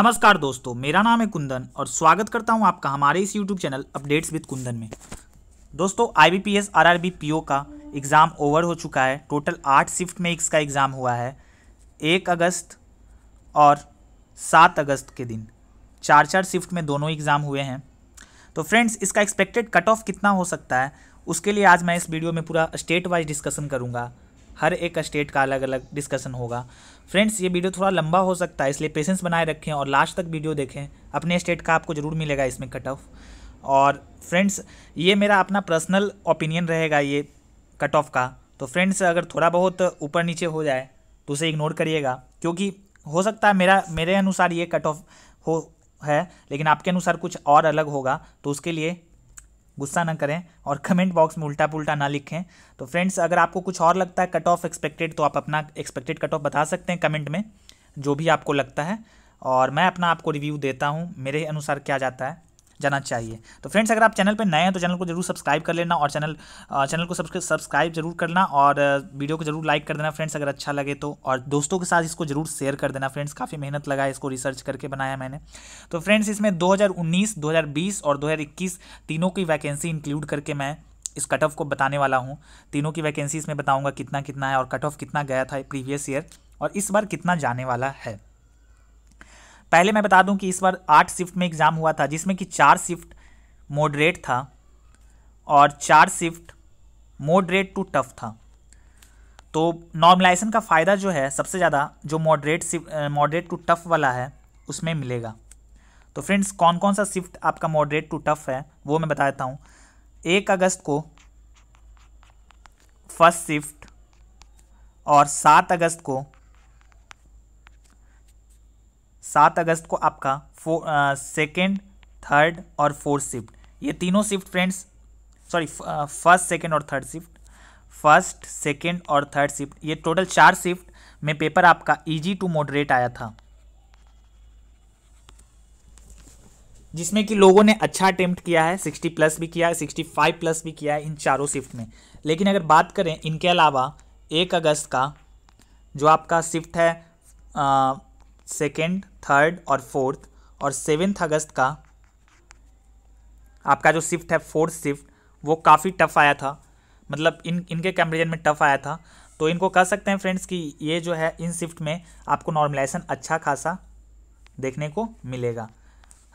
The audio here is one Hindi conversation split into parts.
नमस्कार दोस्तों मेरा नाम है कुंदन और स्वागत करता हूं आपका हमारे इस YouTube channel updates with Kundan में दोस्तों बी पी ओ का एग्ज़ाम ओवर हो चुका है टोटल आठ शिफ्ट में इसका एग्ज़ाम हुआ है एक अगस्त और सात अगस्त के दिन चार चार शिफ्ट में दोनों एग्ज़ाम हुए हैं तो फ्रेंड्स इसका एक्सपेक्टेड कट ऑफ कितना हो सकता है उसके लिए आज मैं इस वीडियो में पूरा स्टेट वाइज डिस्कसन करूँगा हर एक स्टेट का अलग अलग डिस्कसन होगा फ्रेंड्स ये वीडियो थोड़ा लंबा हो सकता है इसलिए पेशेंस बनाए रखें और लास्ट तक वीडियो देखें अपने स्टेट का आपको ज़रूर मिलेगा इसमें कट ऑफ और फ्रेंड्स ये मेरा अपना पर्सनल ओपिनियन रहेगा ये कट ऑफ का तो फ्रेंड्स अगर थोड़ा बहुत ऊपर नीचे हो जाए तो उसे इग्नोर करिएगा क्योंकि हो सकता है मेरा मेरे अनुसार ये कट ऑफ हो है लेकिन आपके अनुसार कुछ और अलग होगा तो उसके लिए गुस्सा ना करें और कमेंट बॉक्स में उल्टा पुल्टा ना लिखें तो फ्रेंड्स अगर आपको कुछ और लगता है कट ऑफ एक्सपेक्टेड तो आप अपना एक्सपेक्टेड कट ऑफ बता सकते हैं कमेंट में जो भी आपको लगता है और मैं अपना आपको रिव्यू देता हूँ मेरे अनुसार क्या जाता है जाना चाहिए तो फ्रेंड्स अगर आप चैनल पर नए हैं तो चैनल को जरूर सब्सक्राइब कर लेना और चैनल चैनल को सब्सक्राइब जरूर करना और वीडियो को जरूर लाइक कर देना फ्रेंड्स अगर अच्छा लगे तो और दोस्तों के साथ इसको जरूर शेयर कर देना फ्रेंड्स काफ़ी मेहनत लगा इसको रिसर्च करके बनाया मैंने तो फ्रेंड्स इसमें हज़ार 2020 और 2021 तीनों की वैकेंसी इंक्लूड करके मैं इस कट ऑफ को बताने वाला हूँ तीनों की वैकेंसीज में बताऊँगा कितना कितना है और कट ऑफ कितना गया था प्रीवियस ईयर और इस बार कितना जाने वाला है पहले मैं बता दूं कि इस बार आठ शिफ्ट में एग्ज़ाम हुआ था जिसमें कि चार शिफ्ट मॉडरेट था और चार शिफ्ट मॉडरेट टू टफ था तो नॉर्मलाइजेशन का फ़ायदा जो है सबसे ज़्यादा जो मॉडरेट मॉडरेट टू टफ वाला है उसमें मिलेगा तो फ्रेंड्स कौन कौन सा शिफ्ट आपका मॉडरेट टू टफ है वो मैं बता देता हूँ एक अगस्त को फर्स्ट शिफ्ट और सात अगस्त को सात अगस्त को आपका सेकेंड थर्ड और फोर्थ शिफ्ट ये तीनों shift friends sorry first second और थर्ड शिफ्ट फर्स्ट सेकेंड और थर्ड शिफ्ट ये टोटल चार शिफ्ट में पेपर आपका इजी टू मॉडरेट आया था जिसमें कि लोगों ने अच्छा अटेम्प्ट किया है 60 प्लस भी किया है 65 प्लस भी किया है इन चारों शिफ्ट में लेकिन अगर बात करें इनके अलावा एक अगस्त का जो आपका शिफ्ट है सेकेंड थर्ड और फोर्थ और सेवेंथ अगस्त का आपका जो शिफ्ट है फोर्थ शिफ्ट वो काफ़ी टफ आया था मतलब इन इनके कंपेरिजन में टफ आया था तो इनको कह सकते हैं फ्रेंड्स कि ये जो है इन शिफ्ट में आपको नॉर्मलाइजेशन अच्छा खासा देखने को मिलेगा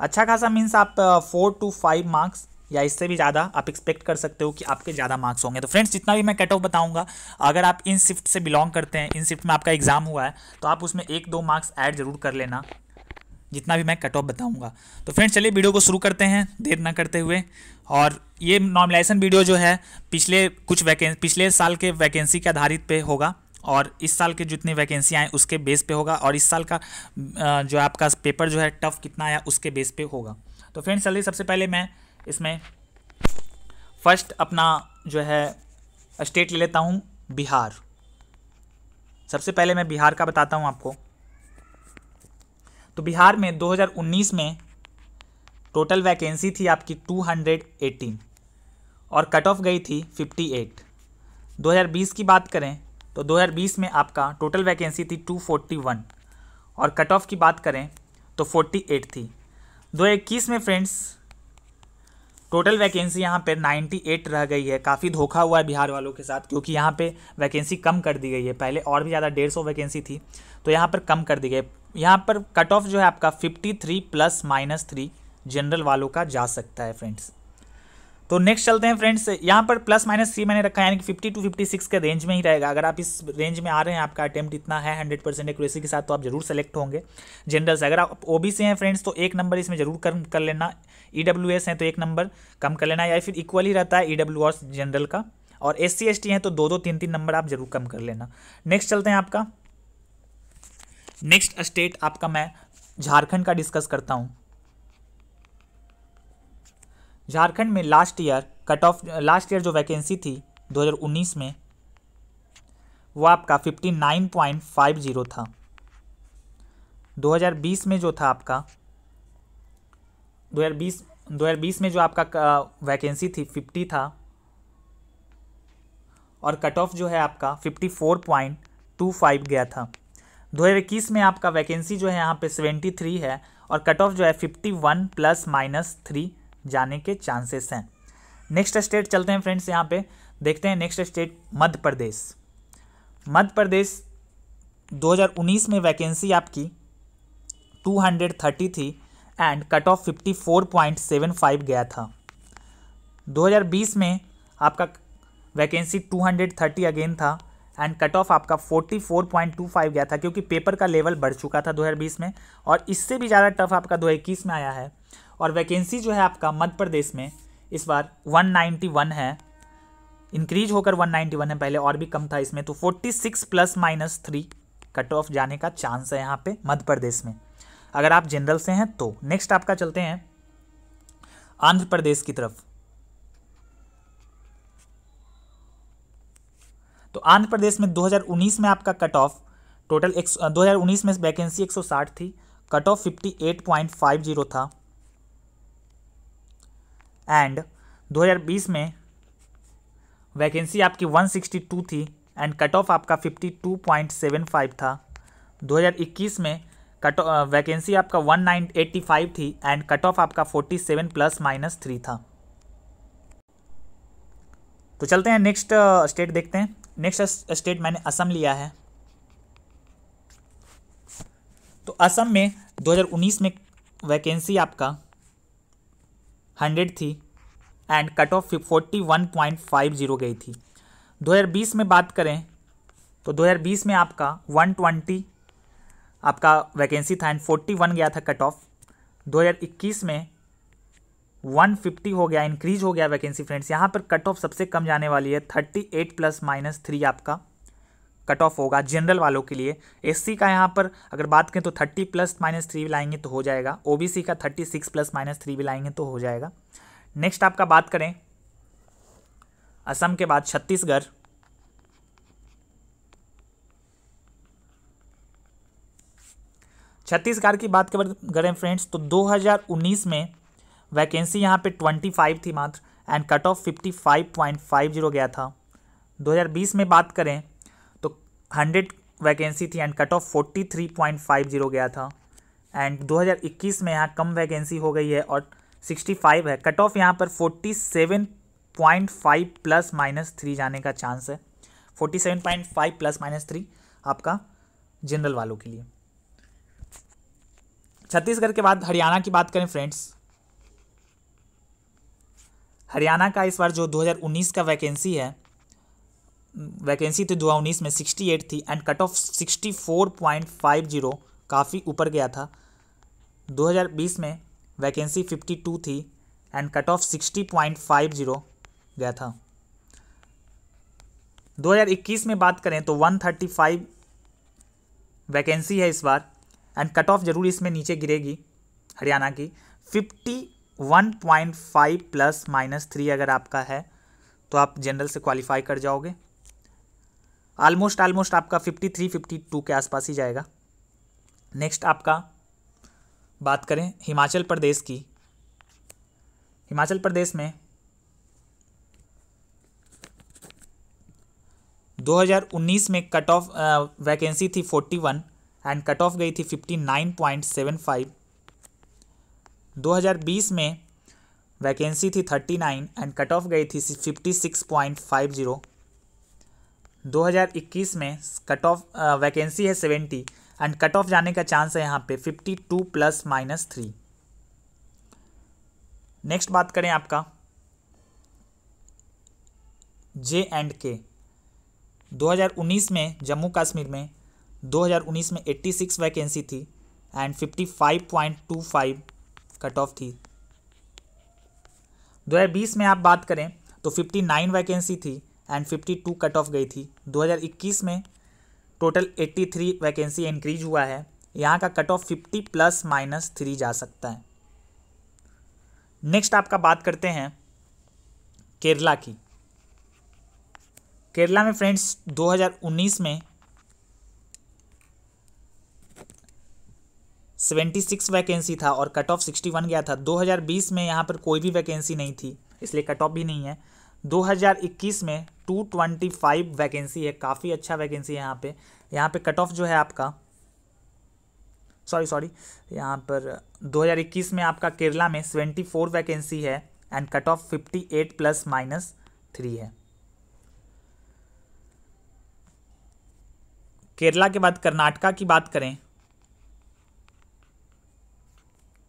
अच्छा खासा मीन्स आप फोर टू फाइव मार्क्स या इससे भी ज़्यादा आप एक्सपेक्ट कर सकते हो कि आपके ज़्यादा मार्क्स होंगे तो फ्रेंड्स जितना भी मैं कट ऑफ बताऊंगा अगर आप इन शिफ्ट से बिलोंग करते हैं इन शिफ्ट में आपका एग्ज़ाम हुआ है तो आप उसमें एक दो मार्क्स ऐड जरूर कर लेना जितना भी मैं कट ऑफ बताऊँगा तो फ्रेंड्स चलिए वीडियो को शुरू करते हैं देर ना करते हुए और ये नॉर्मलाइजेशन वीडियो जो है पिछले कुछ वैकेंसी पिछले साल के वैकेंसी के आधारित पे होगा और इस साल के जितनी वैकेंसी आएँ उसके बेस पे होगा और इस साल का जो आपका पेपर जो है टफ कितना आया उसके बेस पे होगा तो फ्रेंड्स चलिए सबसे पहले मैं इसमें फर्स्ट अपना जो है स्टेट ले लेता हूँ बिहार सबसे पहले मैं बिहार का बताता हूँ आपको तो बिहार में 2019 में टोटल वैकेंसी थी आपकी 218 और कट ऑफ गई थी 58 2020 की बात करें तो 2020 में आपका टोटल वैकेंसी थी 241 और कट ऑफ की बात करें तो 48 थी 2021 में फ्रेंड्स टोटल वैकेंसी यहाँ पर 98 रह गई है काफ़ी धोखा हुआ है बिहार वालों के साथ क्योंकि यहाँ पे वैकेंसी कम कर दी गई है पहले और भी ज़्यादा डेढ़ सौ वैकेंसी थी तो यहाँ पर कम कर दी गई यहाँ पर कट ऑफ जो है आपका 53 प्लस माइनस थ्री जनरल वालों का जा सकता है फ्रेंड्स तो नेक्स्ट चलते हैं फ्रेंड्स यहाँ पर प्लस माइनस सी मैंने रखा है यानी कि फिफ्टी टू फिफ्टी सिक्स के रेंज में ही रहेगा अगर आप इस रेंज में आ रहे हैं आपका अटैम्प्ट इतना है हंड्रेड परसेंट एक्यूरेसी के साथ तो आप जरूर सेलेक्ट होंगे जनरल से अगर आप ओ सी हैं फ्रेंड्स तो एक नंबर इसमें जरूर कम कर लेना ई e हैं तो एक नंबर कम कर लेना या फिर इक्वल ही रहता है ई e जनरल का और एस सी हैं तो दो दो तीन तीन नंबर आप जरूर कम कर लेना नेक्स्ट चलते हैं आपका नेक्स्ट स्टेट आपका मैं झारखंड का डिस्कस करता हूँ झारखंड में last year cut off last year जो वैकेंसी थी 2019 में वो आपका 59.50 था 2020 में जो था आपका 2020 2020 में जो आपका वैकेंसी थी 50 था और कट ऑफ जो है आपका 54.25 गया था 2021 में आपका वैकेंसी जो है यहाँ पे 73 है और कट ऑफ जो है 51 प्लस माइनस थ्री जाने के चांसेस हैं नेक्स्ट स्टेट चलते हैं फ्रेंड्स यहाँ पे देखते हैं नेक्स्ट स्टेट मध्य प्रदेश मध्य प्रदेश 2019 में वैकेंसी आपकी 230 थी एंड कट ऑफ 54.75 गया था 2020 में आपका वैकेंसी 230 अगेन था एंड कट ऑफ आपका 44.25 गया था क्योंकि पेपर का लेवल बढ़ चुका था 2020 में और इससे भी ज़्यादा टफ आपका 2021 में आया है और वैकेंसी जो है आपका मध्य प्रदेश में इस बार 191 है इंक्रीज होकर 191 है पहले और भी कम था इसमें तो 46 plus minus three cut off जाने का चांस है यहाँ पे मध्य प्रदेश में अगर आप जनरल से हैं तो नेक्स्ट आपका चलते हैं आंध्र प्रदेश की तरफ तो आंध्र प्रदेश में 2019 में आपका कट ऑफ टोटल एक 2019 में वैकेंसी 160 थी कट ऑफ 58.50 था एंड 2020 में वैकेंसी आपकी 162 थी एंड कट ऑफ आपका 52.75 था 2021 में कट वैकेंसी आपका 1985 थी एंड कट ऑफ आपका 47 प्लस माइनस थ्री था तो चलते हैं नेक्स्ट स्टेट देखते हैं नेक्स्ट स्टेट मैंने असम लिया है तो असम में 2019 में वैकेंसी आपका हंड्रेड थी and cut off forty one point five zero गई थी दो हजार बीस में बात करें तो दो हजार बीस में आपका वन ट्वेंटी आपका वैकेंसी था एंड फोर्टी वन गया था कट ऑफ दो हज़ार इक्कीस में वन फिफ्टी हो गया इंक्रीज हो गया वैकेंसी फ्रेंड्स यहाँ पर कट ऑफ सबसे कम जाने वाली है thirty eight plus minus three आपका कट ऑफ होगा जनरल वालों के लिए एससी का यहाँ पर अगर बात करें तो थर्टी प्लस माइनस थ्री भी लाएंगे तो हो जाएगा ओबीसी का thirty six plus minus three भी लाएंगे तो हो जाएगा नेक्स्ट आपका बात करें असम के बाद छत्तीसगढ़ छत्तीसगढ़ की बात करें फ्रेंड्स तो 2019 में वैकेंसी यहाँ पे 25 थी मात्र एंड कट ऑफ 55.50 गया था 2020 में बात करें हंड्रेड वैकेंसी थी and cut off forty three point five zero गया था एंड 2021 में यहाँ कम वैकेंसी हो गई है और 65 है कट ऑफ यहाँ पर 47.5 प्लस माइनस थ्री जाने का चांस है 47.5 प्लस माइनस थ्री आपका जनरल वालों के लिए छत्तीसगढ़ के बाद हरियाणा की बात करें फ्रेंड्स हरियाणा का इस बार जो 2019 का वैकेंसी है वैकेंसी थी दो हज़ार उन्नीस में सिक्सटी एट थी and cut off sixty four point five zero काफ़ी ऊपर गया था दो हज़ार बीस में वैकेंसी फिफ्टी टू थी and cut off sixty point five zero गया था दो हज़ार इक्कीस में बात करें तो वन थर्टी फाइव वैकेंसी है इस बार एंड कट ऑफ जरूर इसमें नीचे गिरेगी हरियाणा की fifty one point five plus minus three अगर आपका है तो आप जनरल से क्वालिफाई कर जाओगे ऑलमोस्ट आलमोस्ट आपका 53 52 के आसपास ही जाएगा नेक्स्ट आपका बात करें हिमाचल प्रदेश की हिमाचल प्रदेश में 2019 में कट ऑफ वैकेंसी थी 41 एंड कट ऑफ गई थी 59.75 2020 में वैकेंसी थी 39 एंड कट ऑफ गई थी 56.50 2021 में कट ऑफ वैकेंसी है 70 एंड कट ऑफ जाने का चांस है यहाँ पे 52 प्लस माइनस थ्री नेक्स्ट बात करें आपका जे एंड के 2019 में जम्मू कश्मीर में 2019 में 86 वैकेंसी थी एंड 55.25 कट ऑफ थी 2020 में आप बात करें तो 59 वैकेंसी थी एंड 52 कट ऑफ गई थी 2021 में टोटल 83 वैकेंसी इंक्रीज हुआ है यहाँ का cut off 50 plus minus three जा सकता है नेक्स्ट आपका बात करते हैं केरला की केरला में फ्रेंड्स 2019 में 76 वैकेंसी था और कट ऑफ 61 गया था 2020 में यहाँ पर कोई भी वैकेंसी नहीं थी इसलिए कट ऑफ भी नहीं है 2021 में 225 वैकेंसी है काफ़ी अच्छा वैकेंसी है यहाँ पे यहाँ पे कट ऑफ जो है आपका सॉरी सॉरी यहाँ पर 2021 में आपका केरला में 74 वैकेंसी है and cut off 58 plus minus three है केरला के बाद कर्नाटका की बात करें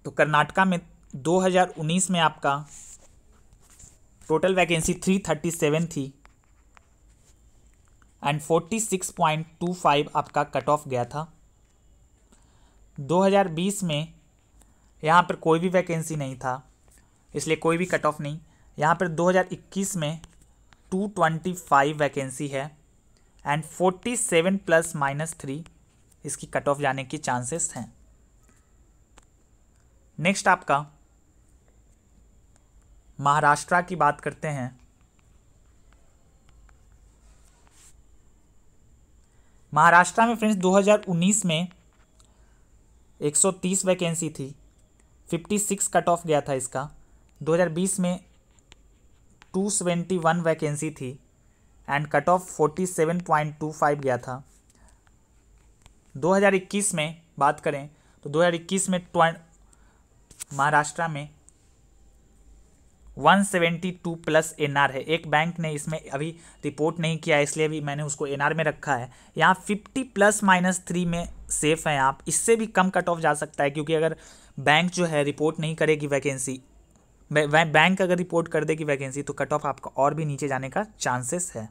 तो कर्नाटका में 2019 में आपका total vacancy three thirty seven थी and forty six point two five आपका कट ऑफ गया था दो हज़ार बीस में यहाँ पर कोई भी वैकेंसी नहीं था इसलिए कोई भी कट ऑफ नहीं यहाँ पर दो हजार इक्कीस में टू ट्वेंटी फाइव वैकेंसी है and forty seven plus minus three इसकी कट ऑफ जाने के चांसेस हैं नेक्स्ट आपका महाराष्ट्र की बात करते हैं महाराष्ट्र में फ्रेंड्स 2019 में 130 वैकेंसी थी 56 कट ऑफ गया था इसका 2020 में 221 वैकेंसी थी एंड कट ऑफ 47.25 गया था 2021 में बात करें तो 2021 में महाराष्ट्र में 172 प्लस एनआर है एक बैंक ने इसमें अभी रिपोर्ट नहीं किया इसलिए अभी मैंने उसको एनआर में रखा है यहाँ 50 प्लस माइनस थ्री में सेफ़ हैं आप इससे भी कम कट ऑफ जा सकता है क्योंकि अगर बैंक जो है रिपोर्ट नहीं करेगी वैकेंसी बैंक अगर रिपोर्ट कर देगी वैकेंसी तो कट ऑफ आपका और भी नीचे जाने का चांसेस है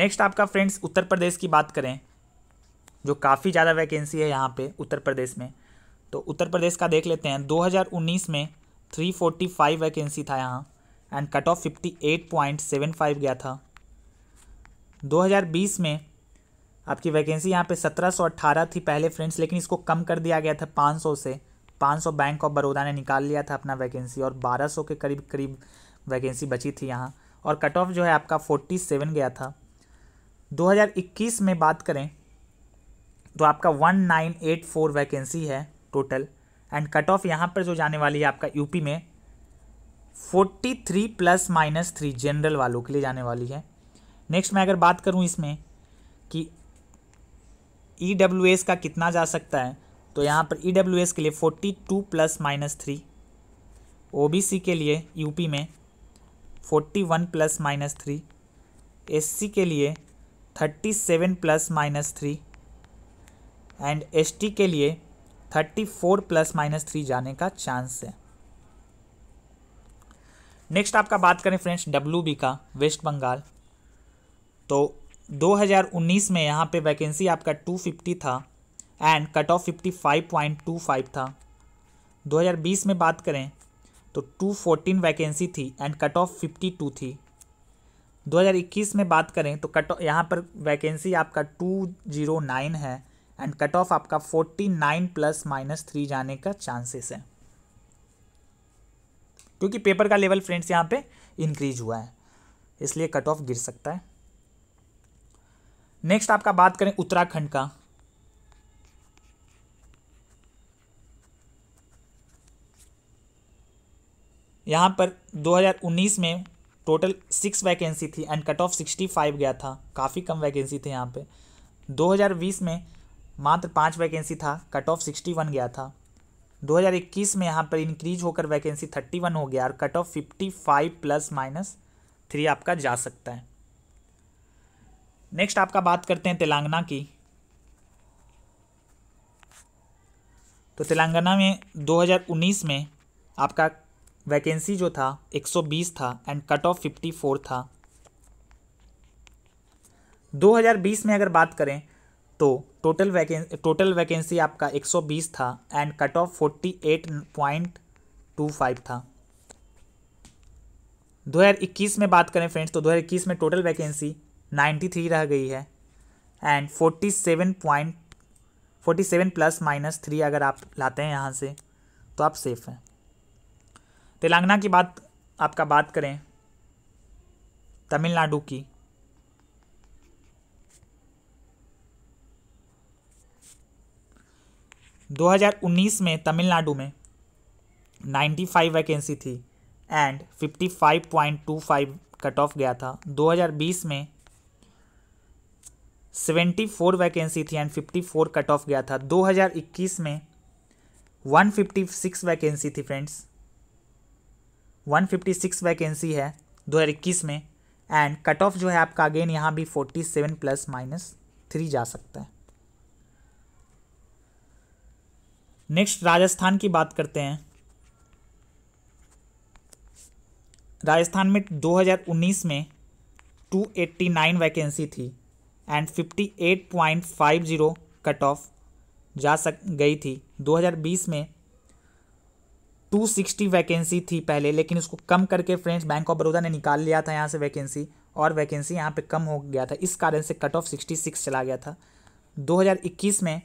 नेक्स्ट आपका फ्रेंड्स उत्तर प्रदेश की बात करें जो काफ़ी ज़्यादा वैकेंसी है यहाँ पे उत्तर प्रदेश में तो उत्तर प्रदेश का देख लेते हैं 2019 में 345 वैकेंसी था यहाँ एंड कट ऑफ 58.75 गया था 2020 में आपकी वैकेंसी यहाँ पे 1718 थी पहले फ्रेंड्स लेकिन इसको कम कर दिया गया था 500 से 500 बैंक ऑफ बड़ौदा ने निकाल लिया था अपना वैकेंसी और 1200 के करीब करीब वैकेंसी बची थी यहाँ और कट ऑफ जो है आपका 47 गया था 2021 में बात करें तो आपका 1984 वैकेंसी है टोटल एंड कट ऑफ यहाँ पर जो जाने वाली है आपका यूपी में 43 प्लस माइनस थ्री जनरल वालों के लिए जाने वाली है नेक्स्ट मैं अगर बात करूँ इसमें कि ई e का कितना जा सकता है तो यहाँ पर ई e के लिए 42 प्लस माइनस थ्री ओ के लिए यूपी में 41 प्लस माइनस थ्री एस के लिए 37 plus minus three and S के लिए thirty four plus minus three जाने का चांस है नेक्स्ट आपका बात करें फ्रेंड्स डब्ल्यू बी का वेस्ट बंगाल तो 2019 में यहाँ पे वैकेंसी आपका 250 था एंड कट ऑफ फिफ्टी था 2020 में बात करें तो 214 वैकेंसी थी एंड कट ऑफ 52 थी 2021 में बात करें तो कट यहाँ पर वैकेंसी आपका 209 है एंड कट ऑफ आपका forty nine plus minus three जाने का चांसेस है क्योंकि पेपर का लेवल फ्रेंड्स यहां पे इंक्रीज हुआ है इसलिए कट ऑफ गिर सकता है नेक्स्ट आपका बात करें उत्तराखंड का यहां पर 2019 में टोटल सिक्स वैकेंसी थी एंड कट ऑफ 65 गया था काफ़ी कम वैकेंसी थे यहां पे 2020 में मात्र पाँच वैकेंसी था कट ऑफ सिक्सटी वन गया था 2021 में यहाँ पर इंक्रीज होकर वैकेंसी 31 हो गया और cut off 55 plus minus three आपका जा सकता है नेक्स्ट आपका बात करते हैं तेलंगाना की तो तेलंगाना में 2019 में आपका वैकेंसी जो था 120 था एंड कट ऑफ 54 था 2020 में अगर बात करें तो टोटल वैकेंसी टोटल वैकेंसी आपका 120 था एंड कट ऑफ 48.25 था 2021 में बात करें फ्रेंड्स तो 2021 में टोटल वैकेंसी 93 रह गई है and 47 point 47 plus minus three अगर आप लाते हैं यहाँ से तो आप सेफ़ हैं तेलंगाना की बात आपका बात करें तमिलनाडु की 2019 में तमिलनाडु में 95 वैकेंसी थी एंड 55.25 कट ऑफ गया था 2020 में 74 वैकेंसी थी एंड 54 कट ऑफ गया था 2021 में 156 वैकेंसी थी फ्रेंड्स 156 वैकेंसी है 2021 में एंड कट ऑफ जो है आपका अगेन यहाँ भी 47 प्लस माइनस थ्री जा सकता है नेक्स्ट राजस्थान की बात करते हैं राजस्थान में 2019 में 289 वैकेंसी थी एंड 58.50 कट ऑफ जा सक गई थी 2020 में 260 वैकेंसी थी पहले लेकिन उसको कम करके फ्रेंड्स बैंक ऑफ बड़ौदा ने निकाल लिया था यहाँ से वैकेंसी और वैकेंसी यहाँ पे कम हो गया था इस कारण से कट ऑफ 66 चला गया था 2021 में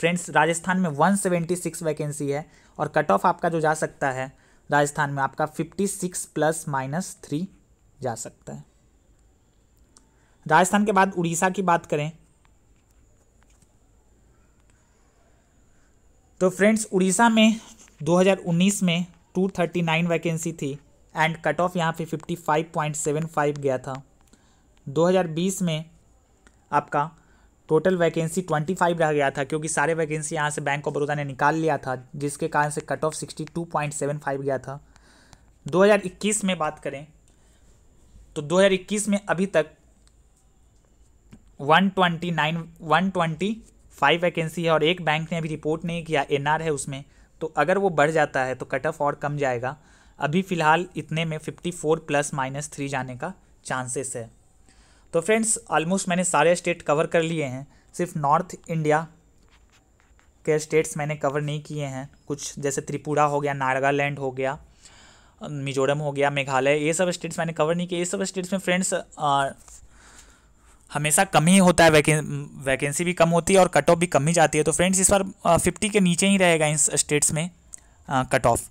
फ्रेंड्स राजस्थान में 176 वैकेंसी है और कट ऑफ आपका जो जा सकता है राजस्थान में आपका 56 प्लस माइनस थ्री जा सकता है राजस्थान के बाद उड़ीसा की बात करें तो फ्रेंड्स उड़ीसा में 2019 में 239 वैकेंसी थी एंड कट ऑफ यहाँ पे 55.75 गया था 2020 में आपका टोटल वैकेंसी ट्वेंटी फाइव रह गया था क्योंकि सारे वैकेंसी यहाँ से बैंक ऑफ बड़ौदा ने निकाल लिया था जिसके कारण से cut off sixty two point seven five गया था दो हजार इक्कीस में बात करें तो दो हज़ार इक्कीस में अभी तक one one twenty nine twenty five vacancy है और एक बैंक ने अभी रिपोर्ट नहीं किया आर है उसमें तो अगर वो बढ़ जाता है तो कट ऑफ और कम जाएगा अभी फ़िलहाल इतने में fifty four plus minus three जाने का चांसेस है तो फ्रेंड्स ऑलमोस्ट मैंने सारे स्टेट कवर कर लिए हैं सिर्फ नॉर्थ इंडिया के स्टेट्स मैंने कवर नहीं किए हैं कुछ जैसे त्रिपुरा हो गया नागालैंड हो गया मिजोरम हो गया मेघालय ये सब स्टेट्स मैंने कवर नहीं किए ये सब स्टेट्स में फ्रेंड्स हमेशा कम ही होता है वैके वैकेंसी भी कम होती है और कट ऑफ भी कम ही जाती है तो फ्रेंड्स इस बार फिफ्टी के नीचे ही रहेगा इन स्टेट्स में कट ऑफ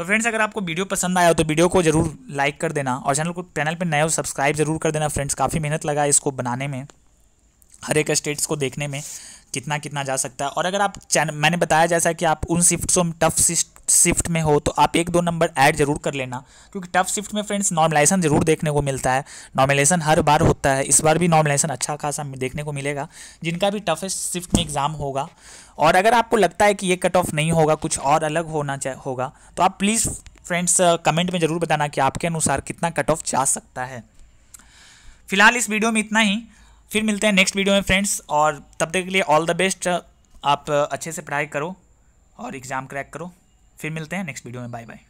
तो फ्रेंड्स अगर आपको वीडियो पसंद आया हो तो वीडियो को जरूर लाइक कर देना और चैनल को चैनल पर नए हो सब्सक्राइब जरूर कर देना फ्रेंड्स काफ़ी मेहनत लगा इसको बनाने में हर एक स्टेट्स को देखने में कितना कितना जा सकता है और अगर आप चैनल मैंने बताया जैसा कि आप उन शिफ्ट में टफ शिफ्ट में हो तो आप एक दो नंबर ऐड जरूर कर लेना क्योंकि टफ शिफ्ट में फ्रेंड्स नॉर्मलाइजेशन जरूर देखने को मिलता है नॉर्मलाइजेशन हर बार होता है इस बार भी नॉर्मलाइजेशन अच्छा खासा देखने को मिलेगा जिनका भी टफेस्ट शिफ्ट में एग्ज़ाम होगा और अगर आपको लगता है कि ये कट ऑफ नहीं होगा कुछ और अलग होना होगा तो आप प्लीज़ फ्रेंड्स कमेंट में ज़रूर बताना कि आपके अनुसार कितना कट ऑफ जा सकता है फिलहाल इस वीडियो में इतना ही फिर मिलते हैं नेक्स्ट वीडियो में फ्रेंड्स और तब तक के लिए ऑल द बेस्ट आप अच्छे से पढ़ाई करो और एग्ज़ाम क्रैक करो फिर मिलते हैं नेक्स्ट वीडियो में बाय बाय